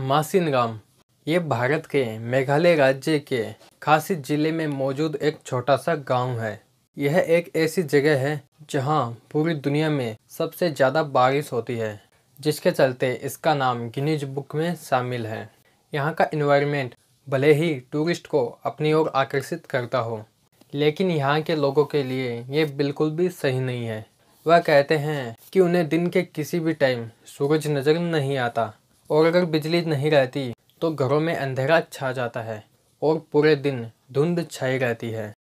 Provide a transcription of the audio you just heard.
मासिनगाम ये भारत के मेघालय राज्य के खासी जिले में मौजूद एक छोटा सा गांव है यह एक ऐसी जगह है जहां पूरी दुनिया में सबसे ज़्यादा बारिश होती है जिसके चलते इसका नाम गिनीज बुक में शामिल है यहाँ का इन्वायरमेंट भले ही टूरिस्ट को अपनी ओर आकर्षित करता हो लेकिन यहाँ के लोगों के लिए ये बिल्कुल भी सही नहीं है वह कहते हैं कि उन्हें दिन के किसी भी टाइम सूरज नज़र नहीं आता और अगर बिजली नहीं रहती तो घरों में अंधेरा छा जाता है और पूरे दिन धुंध छाई रहती है